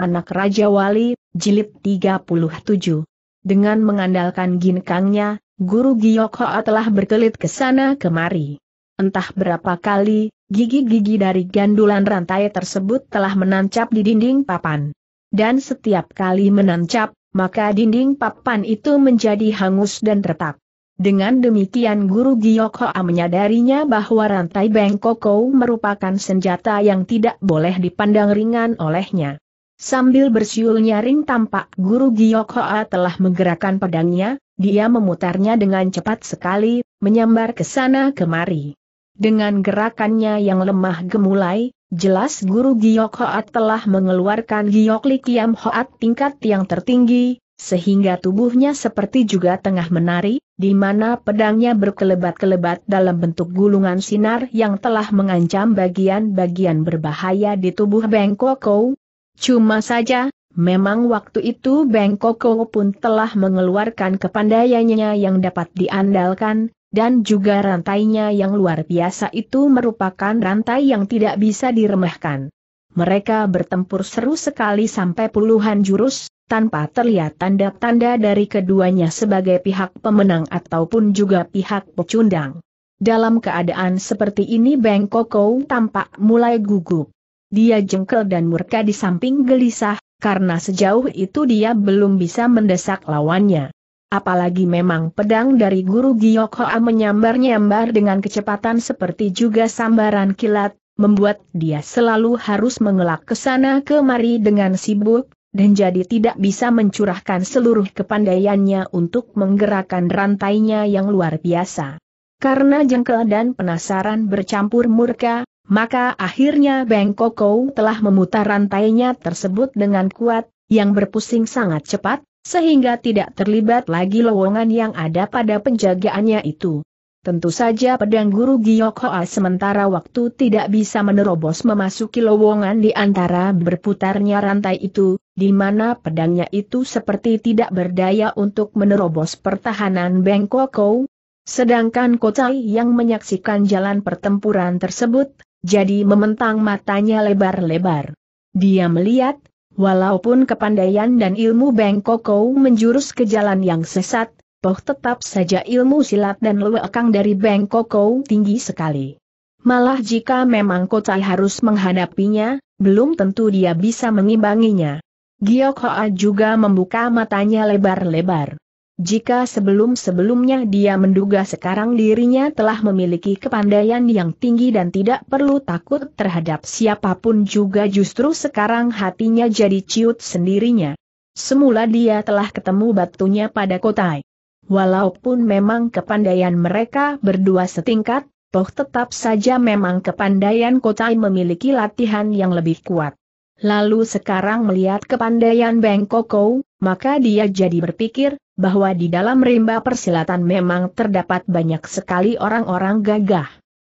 Anak Raja Wali, Jilid 37. Dengan mengandalkan ginkangnya, Guru Giokhoa telah berkelit ke sana kemari. Entah berapa kali, gigi-gigi dari gandulan rantai tersebut telah menancap di dinding papan. Dan setiap kali menancap, maka dinding papan itu menjadi hangus dan retak. Dengan demikian Guru Giokhoa menyadarinya bahwa rantai Bengkokou merupakan senjata yang tidak boleh dipandang ringan olehnya. Sambil bersiul nyaring tampak guru Giyok Hoa telah menggerakkan pedangnya, dia memutarnya dengan cepat sekali, menyambar ke sana kemari. Dengan gerakannya yang lemah gemulai, jelas guru Giyok Hoa telah mengeluarkan Giyok Li Kiam Hoat tingkat yang tertinggi, sehingga tubuhnya seperti juga tengah menari, di mana pedangnya berkelebat-kelebat dalam bentuk gulungan sinar yang telah mengancam bagian-bagian berbahaya di tubuh Bengkokou. Cuma saja, memang waktu itu Beng Koko pun telah mengeluarkan kepandaiannya yang dapat diandalkan, dan juga rantainya yang luar biasa itu merupakan rantai yang tidak bisa diremehkan. Mereka bertempur seru sekali sampai puluhan jurus, tanpa terlihat tanda-tanda dari keduanya sebagai pihak pemenang ataupun juga pihak pecundang. Dalam keadaan seperti ini Beng Koko tampak mulai gugup. Dia jengkel dan murka di samping gelisah, karena sejauh itu dia belum bisa mendesak lawannya. Apalagi memang pedang dari guru Giok Hoa menyambar-nyambar dengan kecepatan seperti juga sambaran kilat, membuat dia selalu harus mengelak ke sana kemari dengan sibuk, dan jadi tidak bisa mencurahkan seluruh kepandaiannya untuk menggerakkan rantainya yang luar biasa. Karena jengkel dan penasaran bercampur murka, maka akhirnya Beng Koko telah memutar rantainya tersebut dengan kuat, yang berpusing sangat cepat, sehingga tidak terlibat lagi lowongan yang ada pada penjagaannya itu. Tentu saja pedang guru Giyok Hoa sementara waktu tidak bisa menerobos memasuki lowongan di antara berputarnya rantai itu, di mana pedangnya itu seperti tidak berdaya untuk menerobos pertahanan Koko. Sedangkan Kotai yang menyaksikan jalan pertempuran tersebut, jadi mementang matanya lebar-lebar. Dia melihat, walaupun kepandaian dan ilmu Bengkoko menjurus ke jalan yang sesat, toh tetap saja ilmu silat dan lewekang dari Bengkoko tinggi sekali. Malah jika memang Kocai harus menghadapinya, belum tentu dia bisa mengimbanginya. Giok Hoa juga membuka matanya lebar-lebar. Jika sebelum-sebelumnya dia menduga sekarang dirinya telah memiliki kepandaian yang tinggi dan tidak perlu takut terhadap siapapun juga justru sekarang hatinya jadi ciut sendirinya. Semula dia telah ketemu batunya pada kotai. Walaupun memang kepandaian mereka berdua setingkat, toh tetap saja memang kepandaian kotai memiliki latihan yang lebih kuat lalu sekarang melihat kepandaian Bengkoko, maka dia jadi berpikir, bahwa di dalam rimba persilatan memang terdapat banyak sekali orang-orang gagah.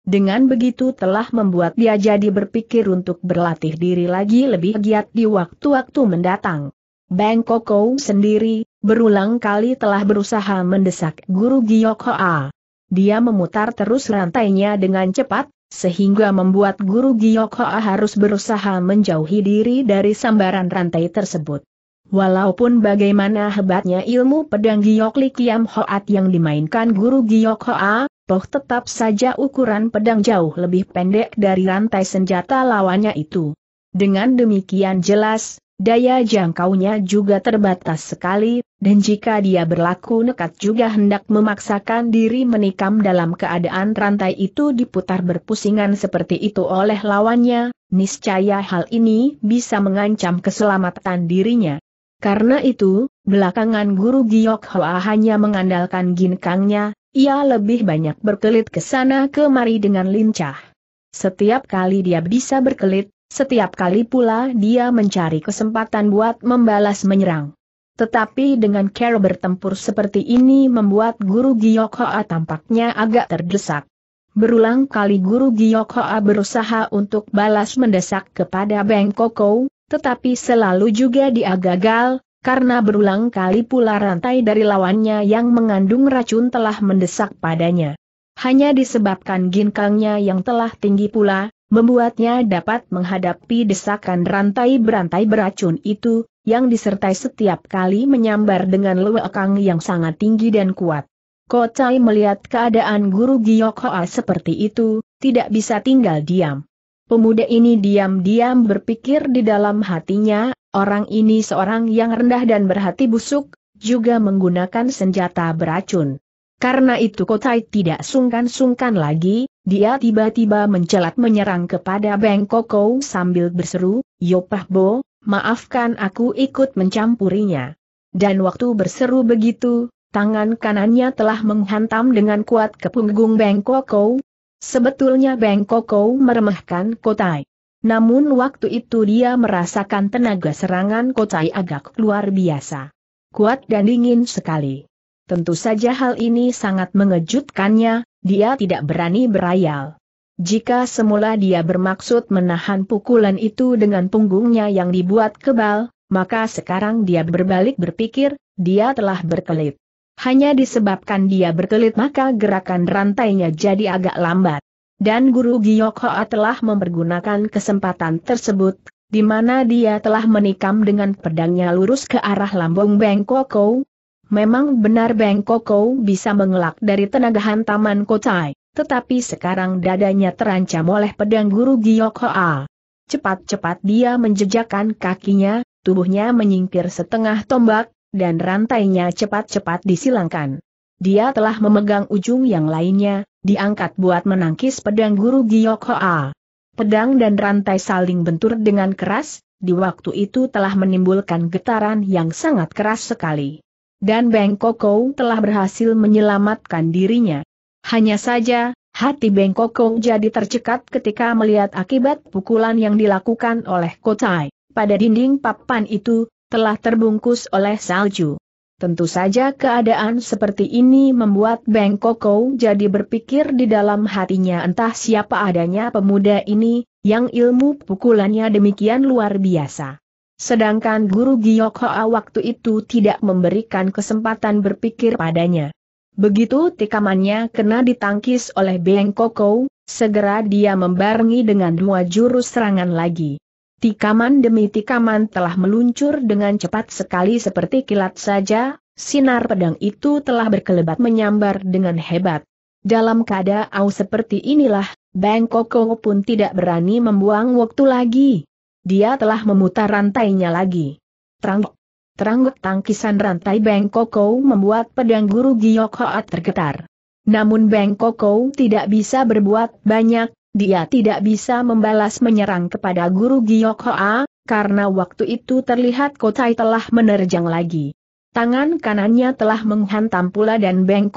Dengan begitu telah membuat dia jadi berpikir untuk berlatih diri lagi lebih giat di waktu-waktu mendatang. Bengkoko sendiri, berulang kali telah berusaha mendesak guru Giyokoa. Dia memutar terus rantainya dengan cepat, sehingga membuat guru Giokhoa harus berusaha menjauhi diri dari sambaran rantai tersebut. Walaupun bagaimana hebatnya ilmu pedang Giokli Kiam Hoat yang dimainkan guru Giokhoa, toh tetap saja ukuran pedang jauh lebih pendek dari rantai senjata lawannya itu. Dengan demikian jelas, Daya jangkaunya juga terbatas sekali, dan jika dia berlaku nekat juga hendak memaksakan diri menikam dalam keadaan rantai itu diputar berpusingan seperti itu oleh lawannya, niscaya hal ini bisa mengancam keselamatan dirinya. Karena itu, belakangan guru Giok Hoa hanya mengandalkan ginkangnya, ia lebih banyak berkelit ke sana kemari dengan lincah. Setiap kali dia bisa berkelit, setiap kali pula dia mencari kesempatan buat membalas menyerang. Tetapi dengan cara bertempur seperti ini membuat guru Giyokhoa tampaknya agak terdesak. Berulang kali guru Giyokhoa berusaha untuk balas mendesak kepada Beng tetapi selalu juga dia gagal, karena berulang kali pula rantai dari lawannya yang mengandung racun telah mendesak padanya. Hanya disebabkan ginkangnya yang telah tinggi pula, Membuatnya dapat menghadapi desakan rantai-berantai beracun itu, yang disertai setiap kali menyambar dengan lewekang yang sangat tinggi dan kuat. Kocai melihat keadaan guru Giok Hoa seperti itu, tidak bisa tinggal diam. Pemuda ini diam-diam berpikir di dalam hatinya, orang ini seorang yang rendah dan berhati busuk, juga menggunakan senjata beracun. Karena itu Kotai tidak sungkan-sungkan lagi, dia tiba-tiba mencelat menyerang kepada Beng Koko sambil berseru, Yopah Bo, maafkan aku ikut mencampurinya. Dan waktu berseru begitu, tangan kanannya telah menghantam dengan kuat ke punggung Beng Koko. Sebetulnya Beng Koko meremehkan Kotai. Namun waktu itu dia merasakan tenaga serangan Kotai agak luar biasa. Kuat dan dingin sekali. Tentu saja hal ini sangat mengejutkannya, dia tidak berani berayal. Jika semula dia bermaksud menahan pukulan itu dengan punggungnya yang dibuat kebal, maka sekarang dia berbalik berpikir, dia telah berkelit. Hanya disebabkan dia berkelit maka gerakan rantainya jadi agak lambat. Dan guru Giyok telah mempergunakan kesempatan tersebut, di mana dia telah menikam dengan pedangnya lurus ke arah lambung Bengkokou. Memang benar Beng Koko bisa mengelak dari tenaga hantaman Kotai, tetapi sekarang dadanya terancam oleh pedang guru Giyok Hoa. Cepat-cepat dia menjejakkan kakinya, tubuhnya menyingkir setengah tombak, dan rantainya cepat-cepat disilangkan. Dia telah memegang ujung yang lainnya, diangkat buat menangkis pedang guru Giyok Hoa. Pedang dan rantai saling bentur dengan keras, di waktu itu telah menimbulkan getaran yang sangat keras sekali dan Beng Kokou telah berhasil menyelamatkan dirinya. Hanya saja, hati Beng Kokou jadi tercekat ketika melihat akibat pukulan yang dilakukan oleh Kotai. Pada dinding papan itu, telah terbungkus oleh salju. Tentu saja keadaan seperti ini membuat Beng Kokou jadi berpikir di dalam hatinya entah siapa adanya pemuda ini, yang ilmu pukulannya demikian luar biasa. Sedangkan Guru Giokhoa waktu itu tidak memberikan kesempatan berpikir padanya. Begitu tikamannya kena ditangkis oleh Beng Koko, segera dia membarengi dengan dua jurus serangan lagi. Tikaman demi tikaman telah meluncur dengan cepat sekali seperti kilat saja, sinar pedang itu telah berkelebat menyambar dengan hebat. Dalam keadaan seperti inilah, Beng Koko pun tidak berani membuang waktu lagi. Dia telah memutar rantainya lagi. Teranggok. Teranggok tangkisan rantai Beng membuat pedang guru Giok tergetar. Namun Beng tidak bisa berbuat banyak, dia tidak bisa membalas menyerang kepada guru Giok karena waktu itu terlihat Kotai telah menerjang lagi. Tangan kanannya telah menghantam pula dan Beng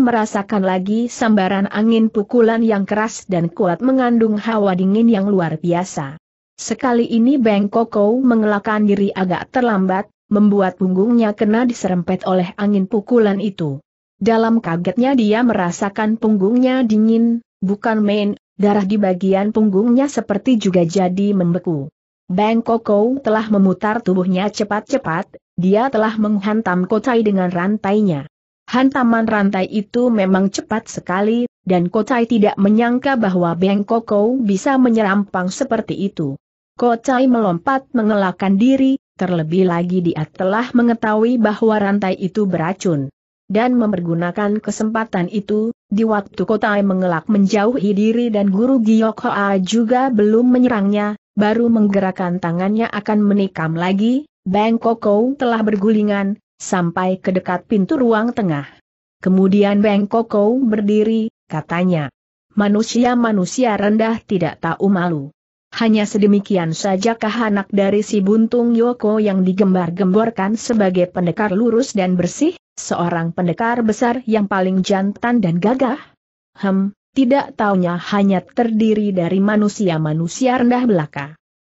merasakan lagi sambaran angin pukulan yang keras dan kuat mengandung hawa dingin yang luar biasa. Sekali ini Beng Koko mengelakkan diri agak terlambat, membuat punggungnya kena diserempet oleh angin pukulan itu. Dalam kagetnya dia merasakan punggungnya dingin, bukan main, darah di bagian punggungnya seperti juga jadi membeku. Beng Koko telah memutar tubuhnya cepat-cepat, dia telah menghantam Kotai dengan rantainya. Hantaman rantai itu memang cepat sekali, dan Kotai tidak menyangka bahwa Beng Koko bisa menyerampang seperti itu. Kocai melompat mengelakkan diri, terlebih lagi dia telah mengetahui bahwa rantai itu beracun. Dan mempergunakan kesempatan itu, di waktu Kotai mengelak menjauhi diri dan guru Giyokhoa juga belum menyerangnya, baru menggerakkan tangannya akan menikam lagi, Bang Koko telah bergulingan, sampai ke dekat pintu ruang tengah. Kemudian Bang Koko berdiri, katanya. Manusia-manusia rendah tidak tahu malu. Hanya sedemikian sajakah anak dari si buntung Yoko yang digembar-gemborkan sebagai pendekar lurus dan bersih, seorang pendekar besar yang paling jantan dan gagah? Hem, tidak taunya hanya terdiri dari manusia-manusia rendah belaka.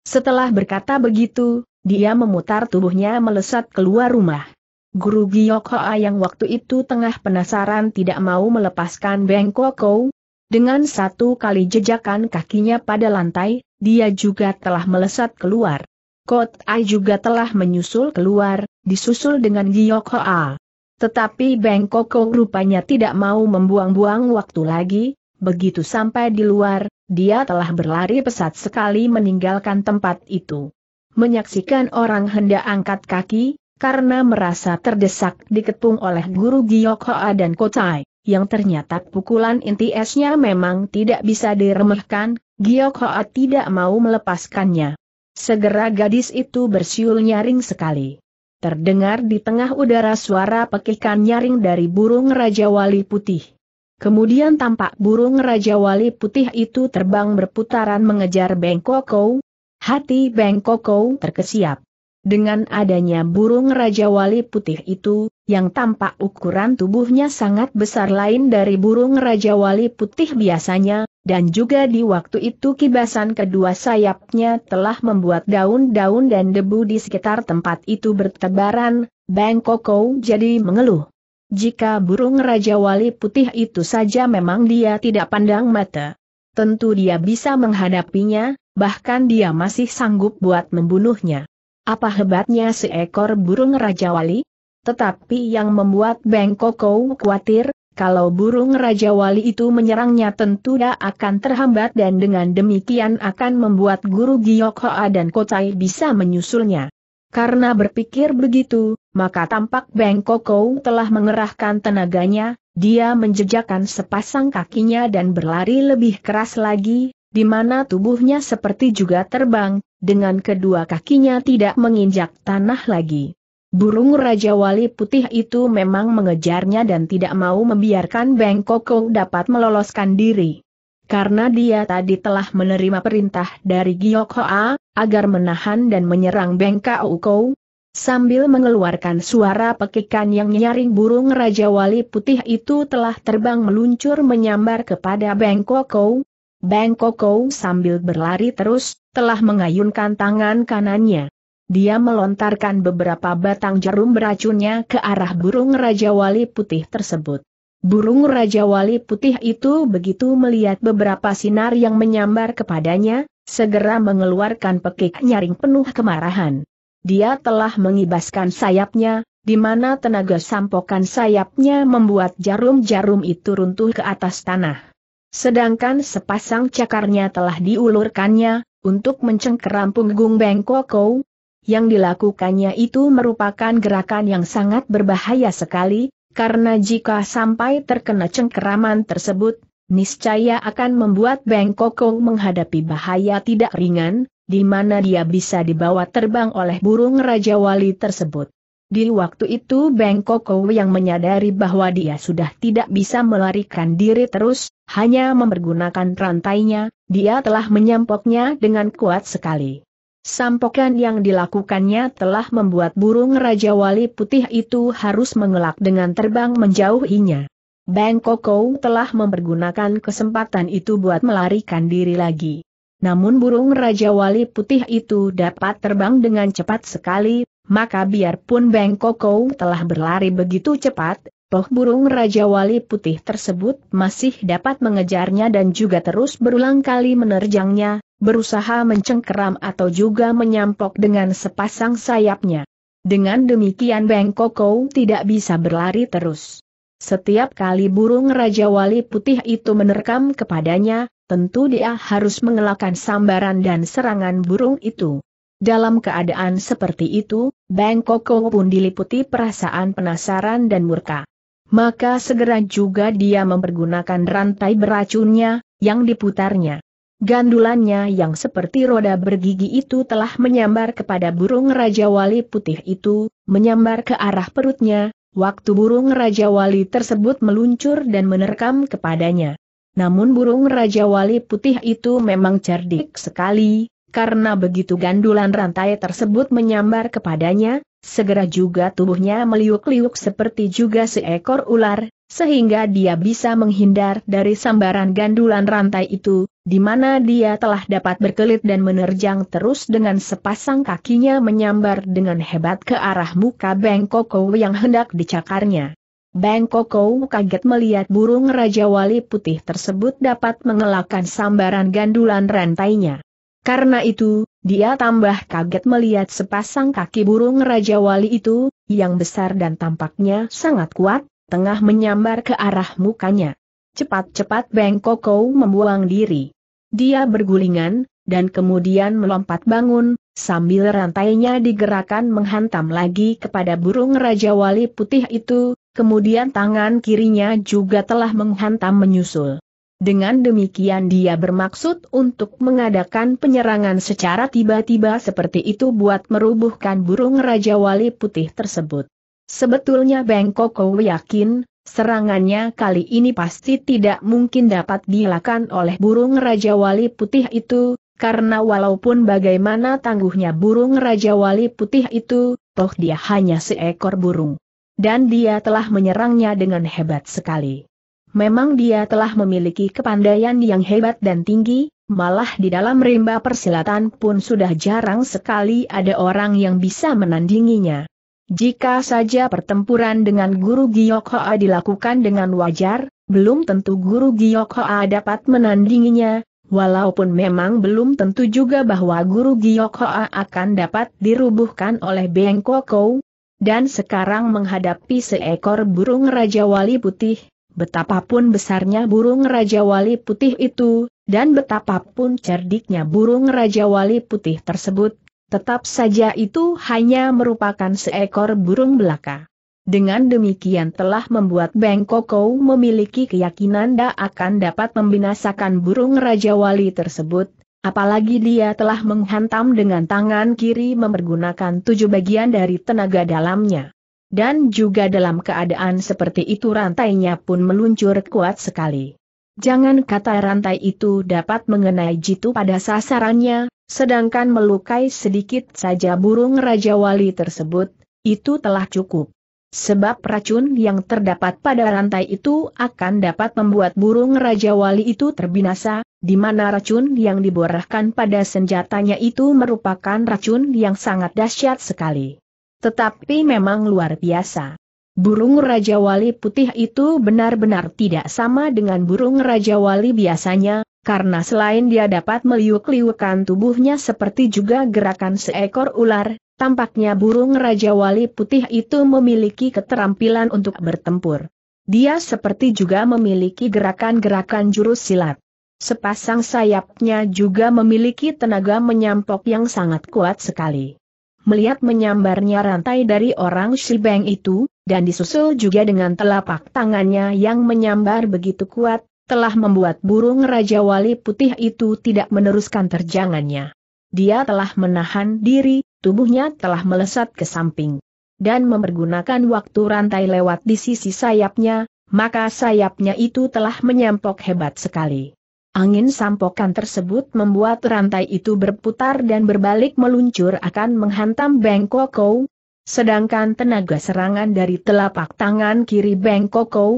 Setelah berkata begitu, dia memutar tubuhnya melesat keluar rumah. Guru Yoko yang waktu itu tengah penasaran tidak mau melepaskan Bengkoko, dengan satu kali jejakan kakinya pada lantai, dia juga telah melesat keluar. Kot Ai juga telah menyusul keluar, disusul dengan Giyok Hoa. Tetapi Beng Koko rupanya tidak mau membuang-buang waktu lagi, begitu sampai di luar, dia telah berlari pesat sekali meninggalkan tempat itu. Menyaksikan orang hendak angkat kaki, karena merasa terdesak diketung oleh guru Giyok Hoa dan Kotai, yang ternyata pukulan inti esnya memang tidak bisa diremehkan, Giok Hoa tidak mau melepaskannya. Segera gadis itu bersiul nyaring sekali. Terdengar di tengah udara suara pekikan nyaring dari burung Raja Wali Putih. Kemudian tampak burung Raja Wali Putih itu terbang berputaran mengejar Bengkoko. Hati Bengkoko terkesiap. Dengan adanya burung Raja Wali Putih itu, yang tampak ukuran tubuhnya sangat besar lain dari burung Raja Wali Putih biasanya, dan juga di waktu itu kibasan kedua sayapnya telah membuat daun-daun dan debu di sekitar tempat itu bertebaran, Bang Koko jadi mengeluh. Jika burung Raja Wali Putih itu saja memang dia tidak pandang mata. Tentu dia bisa menghadapinya, bahkan dia masih sanggup buat membunuhnya. Apa hebatnya seekor burung Raja Wali? Tetapi yang membuat Bang Koko khawatir, kalau burung Raja Wali itu menyerangnya tentu dia akan terhambat dan dengan demikian akan membuat guru Giyok Hoa dan Kotai bisa menyusulnya. Karena berpikir begitu, maka tampak Beng Koko telah mengerahkan tenaganya, dia menjejakkan sepasang kakinya dan berlari lebih keras lagi, di mana tubuhnya seperti juga terbang, dengan kedua kakinya tidak menginjak tanah lagi. Burung Raja Wali Putih itu memang mengejarnya dan tidak mau membiarkan Beng Koko dapat meloloskan diri. Karena dia tadi telah menerima perintah dari Giyok Hoa, agar menahan dan menyerang Beng Koko, sambil mengeluarkan suara pekikan yang nyaring burung Raja Wali Putih itu telah terbang meluncur menyambar kepada Beng Koko. Beng Koko sambil berlari terus, telah mengayunkan tangan kanannya. Dia melontarkan beberapa batang jarum beracunnya ke arah burung Raja Wali Putih tersebut. Burung Raja Wali Putih itu begitu melihat beberapa sinar yang menyambar kepadanya, segera mengeluarkan pekik nyaring penuh kemarahan. Dia telah mengibaskan sayapnya, di mana tenaga sampokan sayapnya membuat jarum-jarum itu runtuh ke atas tanah. Sedangkan sepasang cakarnya telah diulurkannya, untuk mencengkeram punggung Bengkokou, yang dilakukannya itu merupakan gerakan yang sangat berbahaya sekali, karena jika sampai terkena cengkeraman tersebut, niscaya akan membuat Beng Kokong menghadapi bahaya tidak ringan, di mana dia bisa dibawa terbang oleh burung Raja Wali tersebut. Di waktu itu Beng Kokong yang menyadari bahwa dia sudah tidak bisa melarikan diri terus, hanya mempergunakan rantainya, dia telah menyampoknya dengan kuat sekali. Sampokan yang dilakukannya telah membuat burung Raja Wali Putih itu harus mengelak dengan terbang menjauhinya. Bang Koko telah mempergunakan kesempatan itu buat melarikan diri lagi. Namun burung Raja Wali Putih itu dapat terbang dengan cepat sekali, maka biarpun Bang Koko telah berlari begitu cepat, toh burung Raja Wali Putih tersebut masih dapat mengejarnya dan juga terus berulang kali menerjangnya, berusaha mencengkeram atau juga menyampok dengan sepasang sayapnya. Dengan demikian Beng Koko tidak bisa berlari terus. Setiap kali burung Raja Wali Putih itu menerkam kepadanya, tentu dia harus mengelakkan sambaran dan serangan burung itu. Dalam keadaan seperti itu, Beng Koko pun diliputi perasaan penasaran dan murka. Maka segera juga dia mempergunakan rantai beracunnya, yang diputarnya. Gandulannya yang seperti roda bergigi itu telah menyambar kepada burung Raja Wali putih itu, menyambar ke arah perutnya, waktu burung Raja Wali tersebut meluncur dan menerkam kepadanya. Namun burung Raja Wali putih itu memang cerdik sekali, karena begitu gandulan rantai tersebut menyambar kepadanya, segera juga tubuhnya meliuk-liuk seperti juga seekor ular, sehingga dia bisa menghindar dari sambaran gandulan rantai itu, di mana dia telah dapat berkelit dan menerjang terus dengan sepasang kakinya menyambar dengan hebat ke arah muka Bengkokou yang hendak dicakarnya. Bengkokou kaget melihat burung Raja Wali Putih tersebut dapat mengelakkan sambaran gandulan rantainya. Karena itu, dia tambah kaget melihat sepasang kaki burung Raja Wali itu, yang besar dan tampaknya sangat kuat, tengah menyambar ke arah mukanya. Cepat-cepat Bengkokou membuang diri. Dia bergulingan, dan kemudian melompat bangun, sambil rantainya digerakkan menghantam lagi kepada burung Raja Wali Putih itu, kemudian tangan kirinya juga telah menghantam menyusul. Dengan demikian dia bermaksud untuk mengadakan penyerangan secara tiba-tiba seperti itu buat merubuhkan burung Raja Wali Putih tersebut. Sebetulnya Bengkoko yakin, Serangannya kali ini pasti tidak mungkin dapat dilakukan oleh burung Raja Wali Putih itu, karena walaupun bagaimana tangguhnya burung Raja Wali Putih itu, toh dia hanya seekor burung. Dan dia telah menyerangnya dengan hebat sekali. Memang dia telah memiliki kepandaian yang hebat dan tinggi, malah di dalam rimba persilatan pun sudah jarang sekali ada orang yang bisa menandinginya. Jika saja pertempuran dengan Guru Giyokhoa dilakukan dengan wajar, belum tentu Guru Giyokhoa dapat menandinginya, walaupun memang belum tentu juga bahwa Guru Giyokhoa akan dapat dirubuhkan oleh Beng Koko. Dan sekarang menghadapi seekor burung Raja Wali Putih, betapapun besarnya burung Raja Wali Putih itu, dan betapapun cerdiknya burung Raja Wali Putih tersebut, Tetap saja itu hanya merupakan seekor burung belaka. Dengan demikian telah membuat Beng Koko memiliki keyakinan dia akan dapat membinasakan burung Raja Wali tersebut, apalagi dia telah menghantam dengan tangan kiri memergunakan tujuh bagian dari tenaga dalamnya. Dan juga dalam keadaan seperti itu rantainya pun meluncur kuat sekali. Jangan kata rantai itu dapat mengenai jitu pada sasarannya, sedangkan melukai sedikit saja burung Raja Wali tersebut, itu telah cukup. Sebab racun yang terdapat pada rantai itu akan dapat membuat burung Raja Wali itu terbinasa, di mana racun yang diborahkan pada senjatanya itu merupakan racun yang sangat dahsyat sekali. Tetapi memang luar biasa. Burung Raja Wali putih itu benar-benar tidak sama dengan burung Raja Wali biasanya, karena selain dia dapat meliuk-liukan tubuhnya seperti juga gerakan seekor ular, tampaknya burung Raja Wali putih itu memiliki keterampilan untuk bertempur. Dia seperti juga memiliki gerakan-gerakan jurus silat. Sepasang sayapnya juga memiliki tenaga menyampok yang sangat kuat sekali. Melihat menyambarnya rantai dari orang Shibeng itu, dan disusul juga dengan telapak tangannya yang menyambar begitu kuat, telah membuat burung Raja Wali Putih itu tidak meneruskan terjangannya. Dia telah menahan diri, tubuhnya telah melesat ke samping. Dan mempergunakan waktu rantai lewat di sisi sayapnya, maka sayapnya itu telah menyampok hebat sekali. Angin sampokan tersebut membuat rantai itu berputar dan berbalik meluncur akan menghantam Bengkokou, Sedangkan tenaga serangan dari telapak tangan kiri Beng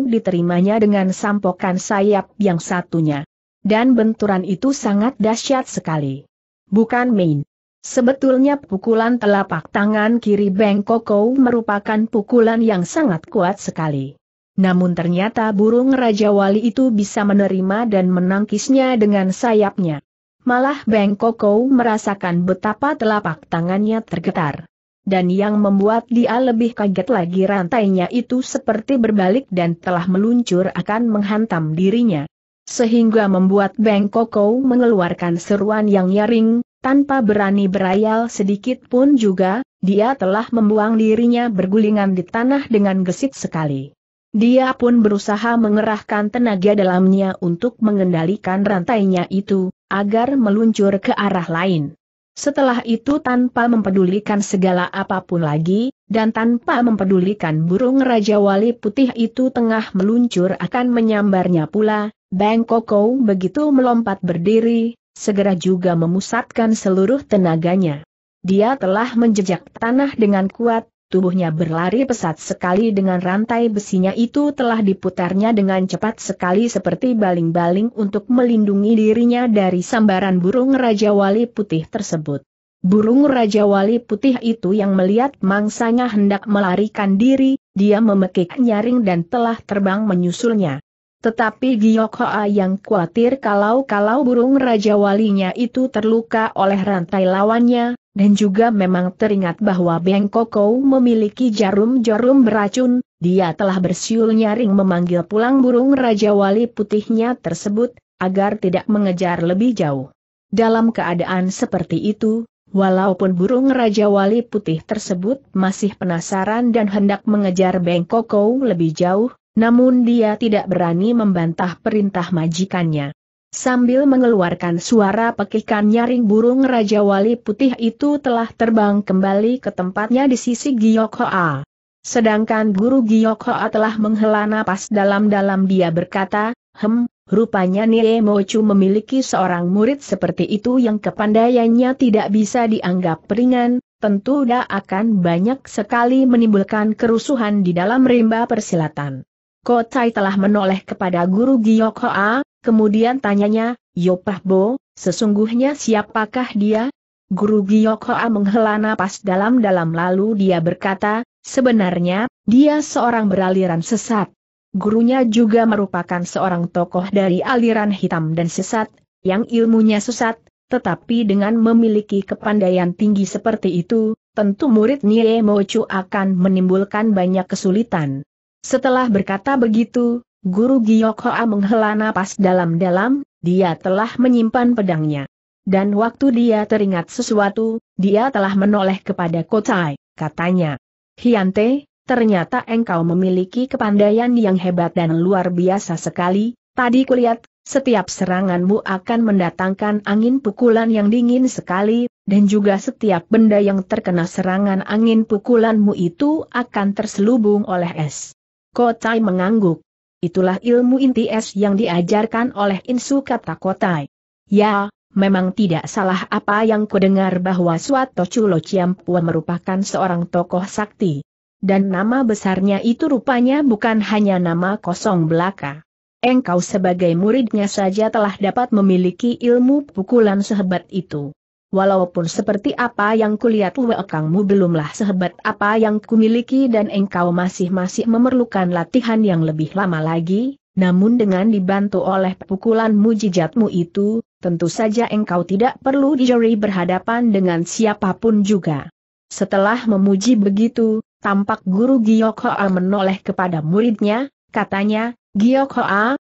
diterimanya dengan sampokan sayap yang satunya. Dan benturan itu sangat dahsyat sekali. Bukan main. Sebetulnya pukulan telapak tangan kiri Beng merupakan pukulan yang sangat kuat sekali. Namun ternyata burung Raja Wali itu bisa menerima dan menangkisnya dengan sayapnya. Malah Beng merasakan betapa telapak tangannya tergetar. Dan yang membuat dia lebih kaget lagi rantainya itu seperti berbalik dan telah meluncur akan menghantam dirinya. Sehingga membuat Beng Koko mengeluarkan seruan yang nyaring, tanpa berani berayal sedikit pun juga, dia telah membuang dirinya bergulingan di tanah dengan gesit sekali. Dia pun berusaha mengerahkan tenaga dalamnya untuk mengendalikan rantainya itu, agar meluncur ke arah lain. Setelah itu tanpa mempedulikan segala apapun lagi, dan tanpa mempedulikan burung Raja Wali Putih itu tengah meluncur akan menyambarnya pula, Bang Koko begitu melompat berdiri, segera juga memusatkan seluruh tenaganya. Dia telah menjejak tanah dengan kuat, tubuhnya berlari pesat sekali dengan rantai besinya itu telah diputarnya dengan cepat sekali seperti baling-baling untuk melindungi dirinya dari sambaran burung Raja Wali Putih tersebut. Burung Raja Wali Putih itu yang melihat mangsanya hendak melarikan diri, dia memekik nyaring dan telah terbang menyusulnya. Tetapi Giyok Hoa yang khawatir kalau-kalau burung Raja Walinya itu terluka oleh rantai lawannya, dan juga memang teringat bahwa Beng Koko memiliki jarum-jarum beracun, dia telah bersiul nyaring memanggil pulang burung Raja Wali putihnya tersebut, agar tidak mengejar lebih jauh. Dalam keadaan seperti itu, walaupun burung Raja Wali putih tersebut masih penasaran dan hendak mengejar Beng Koko lebih jauh, namun dia tidak berani membantah perintah majikannya. Sambil mengeluarkan suara pekikan nyaring burung Raja Wali Putih itu telah terbang kembali ke tempatnya di sisi Giyok Hoa. Sedangkan guru Giyok Hoa telah menghela napas dalam-dalam dia berkata, Hem, rupanya Nie Mochu memiliki seorang murid seperti itu yang kepandaiannya tidak bisa dianggap ringan, tentu dia akan banyak sekali menimbulkan kerusuhan di dalam rimba persilatan. Ko Kotai telah menoleh kepada guru Giok Hoa, kemudian tanyanya, Yopah Bo, sesungguhnya siapakah dia? Guru Giok Hoa menghela napas dalam-dalam lalu dia berkata, sebenarnya, dia seorang beraliran sesat. Gurunya juga merupakan seorang tokoh dari aliran hitam dan sesat, yang ilmunya sesat, tetapi dengan memiliki kepandaian tinggi seperti itu, tentu murid Nie Mochu akan menimbulkan banyak kesulitan. Setelah berkata begitu, Guru Giyokhoa menghela napas dalam-dalam, dia telah menyimpan pedangnya. Dan waktu dia teringat sesuatu, dia telah menoleh kepada Kocai, katanya. Hiante, ternyata engkau memiliki kepandaian yang hebat dan luar biasa sekali, tadi kulihat, setiap seranganmu akan mendatangkan angin pukulan yang dingin sekali, dan juga setiap benda yang terkena serangan angin pukulanmu itu akan terselubung oleh es. Kotai mengangguk. Itulah ilmu inti es yang diajarkan oleh Insu kata Kotai. Ya, memang tidak salah apa yang kudengar bahwa Suato Chulo Chiampua merupakan seorang tokoh sakti. Dan nama besarnya itu rupanya bukan hanya nama kosong belaka. Engkau sebagai muridnya saja telah dapat memiliki ilmu pukulan sehebat itu walaupun seperti apa yang kulihat luekangmu belumlah sehebat apa yang kumiliki dan engkau masih-masih memerlukan latihan yang lebih lama lagi, namun dengan dibantu oleh pukulan mujijatmu itu, tentu saja engkau tidak perlu dijeri berhadapan dengan siapapun juga. Setelah memuji begitu, tampak guru Giok menoleh kepada muridnya, katanya, Giok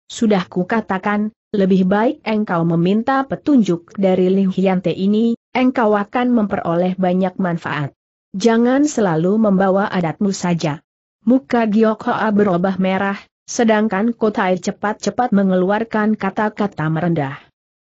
sudah kukatakan, lebih baik engkau meminta petunjuk dari Li Hyante ini, engkau akan memperoleh banyak manfaat. Jangan selalu membawa adatmu saja. Muka Giokhoa berubah merah, sedangkan Kotai cepat-cepat mengeluarkan kata-kata merendah.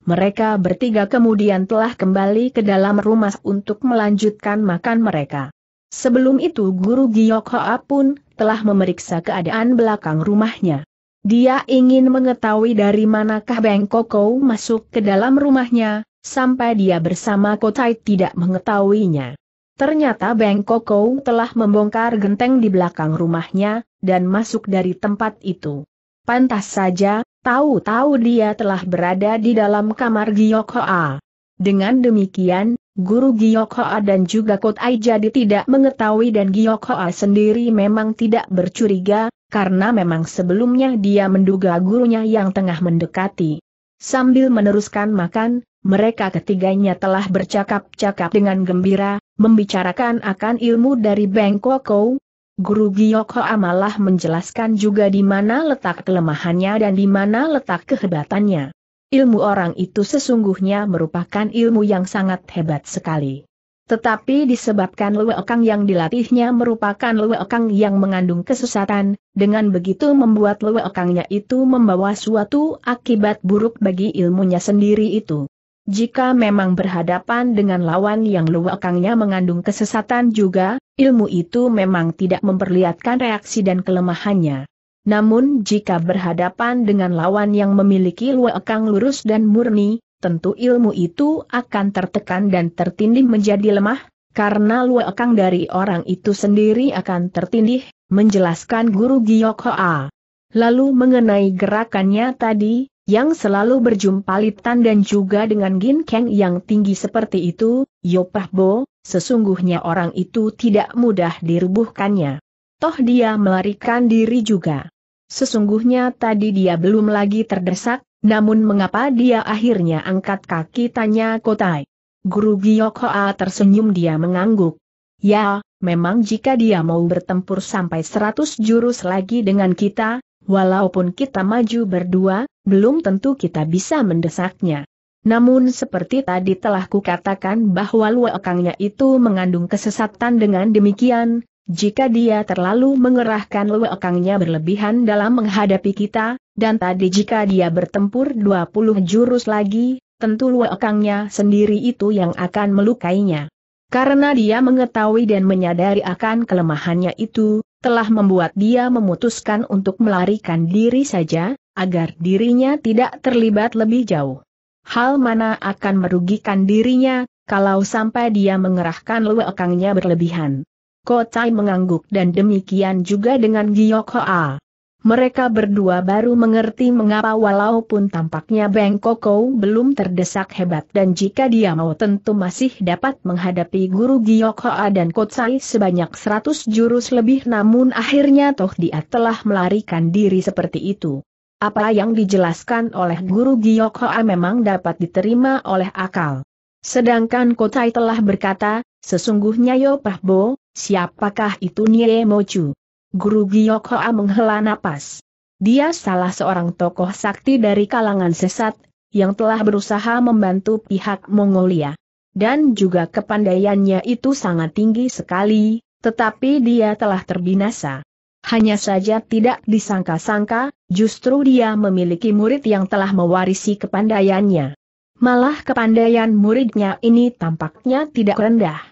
Mereka bertiga kemudian telah kembali ke dalam rumah untuk melanjutkan makan mereka. Sebelum itu Guru Giokhoa pun telah memeriksa keadaan belakang rumahnya. Dia ingin mengetahui dari manakah Beng Koko masuk ke dalam rumahnya, sampai dia bersama Kotai tidak mengetahuinya. Ternyata Beng Koko telah membongkar genteng di belakang rumahnya, dan masuk dari tempat itu. Pantas saja, tahu-tahu dia telah berada di dalam kamar Giok Hoa. Dengan demikian, Guru Giokhoa dan juga Kotai jadi tidak mengetahui dan Giokhoa sendiri memang tidak bercuriga, karena memang sebelumnya dia menduga gurunya yang tengah mendekati. Sambil meneruskan makan, mereka ketiganya telah bercakap-cakap dengan gembira, membicarakan akan ilmu dari Bengkoko. Guru Giokhoa malah menjelaskan juga di mana letak kelemahannya dan di mana letak kehebatannya ilmu orang itu sesungguhnya merupakan ilmu yang sangat hebat sekali. Tetapi disebabkan lewekang yang dilatihnya merupakan lewekang yang mengandung kesesatan, dengan begitu membuat lewekangnya itu membawa suatu akibat buruk bagi ilmunya sendiri itu. Jika memang berhadapan dengan lawan yang lewekangnya mengandung kesesatan juga, ilmu itu memang tidak memperlihatkan reaksi dan kelemahannya. Namun jika berhadapan dengan lawan yang memiliki luekang lurus dan murni, tentu ilmu itu akan tertekan dan tertindih menjadi lemah, karena luekang dari orang itu sendiri akan tertindih, menjelaskan guru Giyok Hoa. Lalu mengenai gerakannya tadi, yang selalu berjumpa berjumpalitan dan juga dengan ginkeng yang tinggi seperti itu, Yopah Bo, sesungguhnya orang itu tidak mudah dirubuhkannya. Toh dia melarikan diri juga. Sesungguhnya tadi dia belum lagi terdesak, namun mengapa dia akhirnya angkat kaki tanya Kotai. Guru Giok tersenyum dia mengangguk. Ya, memang jika dia mau bertempur sampai seratus jurus lagi dengan kita, walaupun kita maju berdua, belum tentu kita bisa mendesaknya. Namun seperti tadi telah kukatakan bahwa luakangnya itu mengandung kesesatan dengan demikian, jika dia terlalu mengerahkan lewekangnya berlebihan dalam menghadapi kita, dan tadi jika dia bertempur 20 jurus lagi, tentu lewekangnya sendiri itu yang akan melukainya. Karena dia mengetahui dan menyadari akan kelemahannya itu, telah membuat dia memutuskan untuk melarikan diri saja, agar dirinya tidak terlibat lebih jauh. Hal mana akan merugikan dirinya, kalau sampai dia mengerahkan lewekangnya berlebihan. Kotai mengangguk dan demikian juga dengan Giyok Hoa. Mereka berdua baru mengerti mengapa walaupun tampaknya Beng Koko belum terdesak hebat dan jika dia mau tentu masih dapat menghadapi guru Giyok Hoa dan Kotsai sebanyak 100 jurus lebih namun akhirnya toh dia telah melarikan diri seperti itu. Apa yang dijelaskan oleh guru Giyok Hoa memang dapat diterima oleh akal. Sedangkan Kotai telah berkata, sesungguhnya Yo Pahbo, Siapakah itu Nye Mochu? Guru Giok menghela napas. Dia salah seorang tokoh sakti dari kalangan sesat, yang telah berusaha membantu pihak Mongolia. Dan juga kepandaiannya itu sangat tinggi sekali, tetapi dia telah terbinasa. Hanya saja tidak disangka-sangka, justru dia memiliki murid yang telah mewarisi kepandaiannya. Malah kepandaian muridnya ini tampaknya tidak rendah.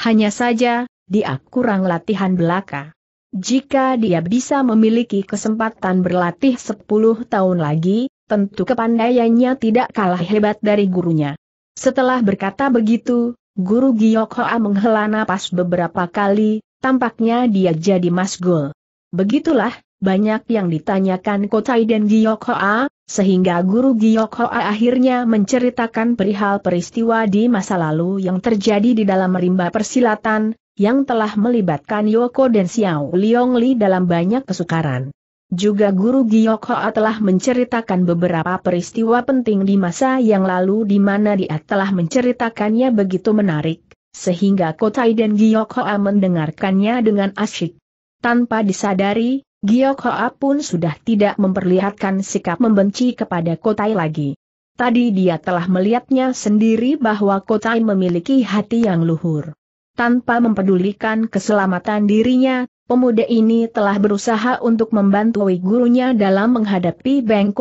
Hanya saja, dia kurang latihan belaka. Jika dia bisa memiliki kesempatan berlatih 10 tahun lagi, tentu kepandaiannya tidak kalah hebat dari gurunya. Setelah berkata begitu, guru Giyok Hoa menghela napas beberapa kali, tampaknya dia jadi masgul. Begitulah, banyak yang ditanyakan Kotai dan Giyok Hoa, sehingga guru Giyok Hoa akhirnya menceritakan perihal peristiwa di masa lalu yang terjadi di dalam rimba persilatan, yang telah melibatkan Yoko dan Xiao Liong Li dalam banyak kesukaran. Juga guru Giok telah menceritakan beberapa peristiwa penting di masa yang lalu di mana dia telah menceritakannya begitu menarik, sehingga Kotai dan Giok mendengarkannya dengan asyik. Tanpa disadari, Giok pun sudah tidak memperlihatkan sikap membenci kepada Kotai lagi. Tadi dia telah melihatnya sendiri bahwa Kotai memiliki hati yang luhur tanpa mempedulikan keselamatan dirinya, pemuda ini telah berusaha untuk membantu gurunya dalam menghadapi Beng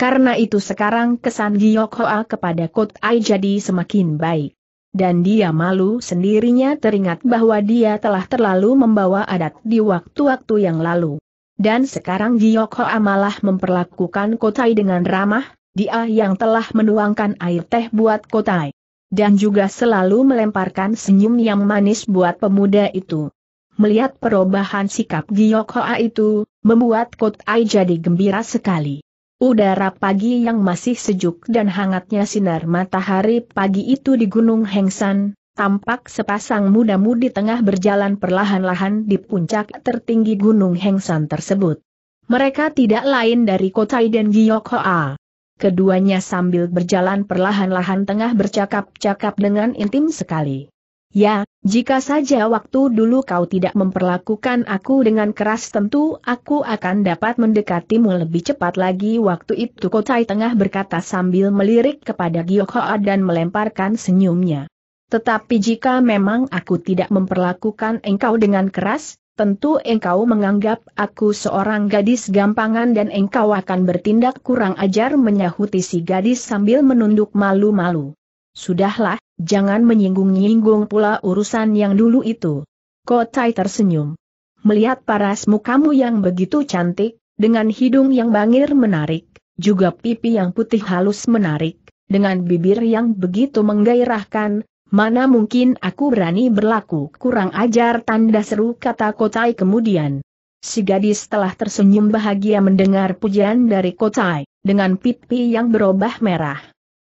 Karena itu sekarang kesan Giok kepada Kotai jadi semakin baik. Dan dia malu sendirinya teringat bahwa dia telah terlalu membawa adat di waktu-waktu yang lalu. Dan sekarang Giok malah memperlakukan Kotai dengan ramah, dia yang telah menuangkan air teh buat Kotai dan juga selalu melemparkan senyum yang manis buat pemuda itu. Melihat perubahan sikap Giyok Hoa itu, membuat Kut Ai jadi gembira sekali. Udara pagi yang masih sejuk dan hangatnya sinar matahari pagi itu di Gunung Hengsan, tampak sepasang muda-mudi tengah berjalan perlahan-lahan di puncak tertinggi Gunung Hengsan tersebut. Mereka tidak lain dari Kotai dan Giyok Hoa keduanya sambil berjalan perlahan-lahan tengah bercakap-cakap dengan intim sekali. Ya, jika saja waktu dulu kau tidak memperlakukan aku dengan keras tentu aku akan dapat mendekatimu lebih cepat lagi waktu itu Kotai tengah berkata sambil melirik kepada Gyokhoa dan melemparkan senyumnya. Tetapi jika memang aku tidak memperlakukan engkau dengan keras, Tentu engkau menganggap aku seorang gadis gampangan dan engkau akan bertindak kurang ajar menyahuti si gadis sambil menunduk malu-malu. Sudahlah, jangan menyinggung-nyinggung pula urusan yang dulu itu. Kotai tersenyum. Melihat paras mukamu yang begitu cantik, dengan hidung yang bangir menarik, juga pipi yang putih halus menarik, dengan bibir yang begitu menggairahkan, Mana mungkin aku berani berlaku kurang ajar tanda seru kata Kotai kemudian. Si gadis telah tersenyum bahagia mendengar pujian dari Kotai, dengan pipi yang berubah merah.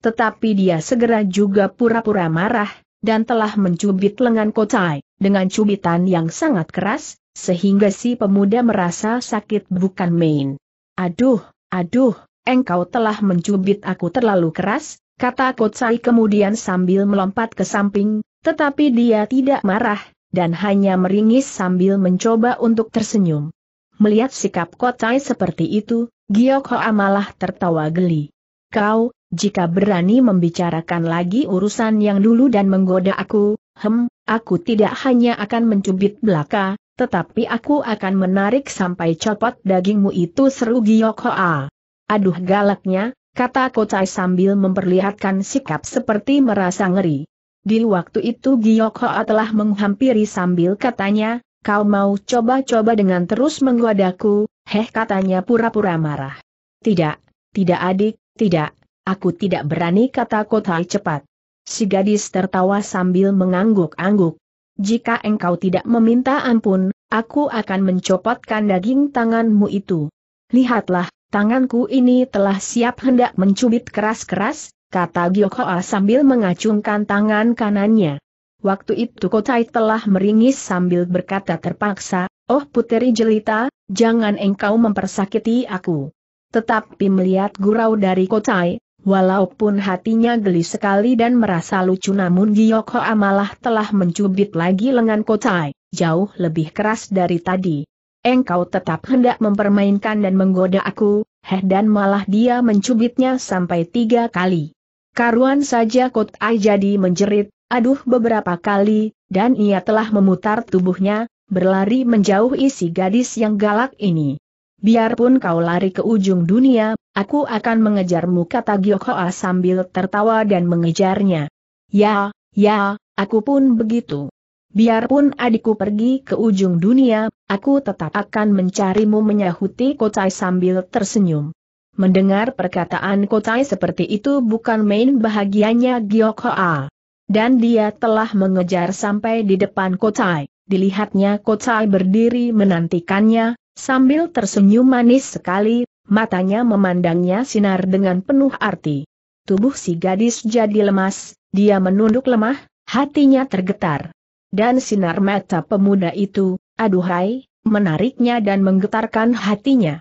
Tetapi dia segera juga pura-pura marah, dan telah mencubit lengan Kotai, dengan cubitan yang sangat keras, sehingga si pemuda merasa sakit bukan main. Aduh, aduh, engkau telah mencubit aku terlalu keras, kata Kotsai kemudian sambil melompat ke samping, tetapi dia tidak marah, dan hanya meringis sambil mencoba untuk tersenyum. Melihat sikap Kotsai seperti itu, Giok Hoa malah tertawa geli. Kau, jika berani membicarakan lagi urusan yang dulu dan menggoda aku, hem, aku tidak hanya akan mencubit belaka, tetapi aku akan menarik sampai copot dagingmu itu seru Giok Hoa. Aduh galaknya, kata Kocai sambil memperlihatkan sikap seperti merasa ngeri. Di waktu itu Giok telah menghampiri sambil katanya, kau mau coba-coba dengan terus menggodaku, heh katanya pura-pura marah. Tidak, tidak adik, tidak, aku tidak berani kata Kocai cepat. Si gadis tertawa sambil mengangguk-angguk. Jika engkau tidak meminta ampun, aku akan mencopotkan daging tanganmu itu. Lihatlah, Tanganku ini telah siap hendak mencubit keras-keras, kata Giokoa sambil mengacungkan tangan kanannya. Waktu itu Kotai telah meringis sambil berkata terpaksa, Oh puteri jelita, jangan engkau mempersakiti aku. Tetapi melihat gurau dari Kotai, Walaupun hatinya geli sekali dan merasa lucu namun Giokoa malah telah mencubit lagi lengan Kotai, jauh lebih keras dari tadi engkau tetap hendak mempermainkan dan menggoda aku, heh dan malah dia mencubitnya sampai tiga kali. Karuan saja Kot Ai jadi menjerit, aduh beberapa kali, dan ia telah memutar tubuhnya, berlari menjauh isi gadis yang galak ini. Biarpun kau lari ke ujung dunia, aku akan mengejarmu kata Giokhoa sambil tertawa dan mengejarnya. Ya, ya, aku pun begitu. Biarpun adikku pergi ke ujung dunia, Aku tetap akan mencarimu menyahuti Kocai sambil tersenyum. Mendengar perkataan Kocai seperti itu bukan main bahagianya Giok Hoa. Dan dia telah mengejar sampai di depan Kocai. Dilihatnya Kocai berdiri menantikannya, sambil tersenyum manis sekali, matanya memandangnya sinar dengan penuh arti. Tubuh si gadis jadi lemas, dia menunduk lemah, hatinya tergetar. Dan sinar mata pemuda itu, aduhai, menariknya dan menggetarkan hatinya.